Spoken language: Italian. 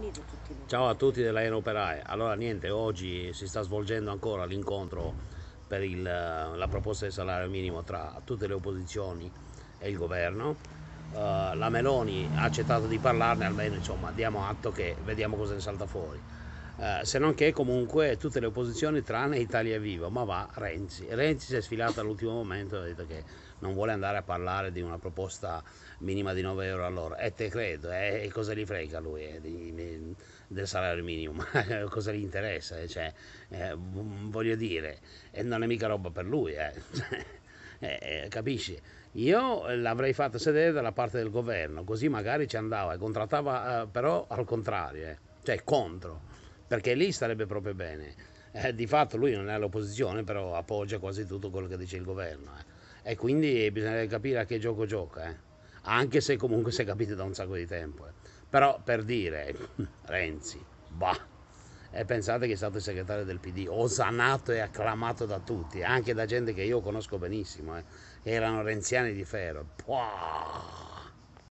finito tutti noi. Ciao a tutti dell'Aena Allora niente, oggi si sta svolgendo ancora l'incontro per il, la proposta del salario minimo tra tutte le opposizioni e il governo. Uh, la Meloni ha accettato di parlarne, almeno insomma diamo atto che vediamo cosa ne salta fuori. Eh, se non che comunque tutte le opposizioni tranne Italia Viva, ma va Renzi. Renzi si è sfilato all'ultimo momento e ha detto che non vuole andare a parlare di una proposta minima di 9 euro all'ora. E te credo, eh, e eh, cosa gli frega lui eh, di, di, del salario minimo? cosa gli interessa? Eh, cioè, voglio dire, non è mica roba per lui. capisci? Io l'avrei fatto sedere dalla parte del governo, così magari ci andava e contrattava però al contrario, cioè contro perché lì starebbe proprio bene. Eh, di fatto lui non è all'opposizione, però appoggia quasi tutto quello che dice il governo. Eh. E quindi bisogna capire a che gioco gioca, eh. anche se comunque si è capito da un sacco di tempo. Eh. Però per dire, Renzi, bah. E pensate che è stato il segretario del PD, osanato e acclamato da tutti, anche da gente che io conosco benissimo, eh, che erano renziani di ferro. Puah!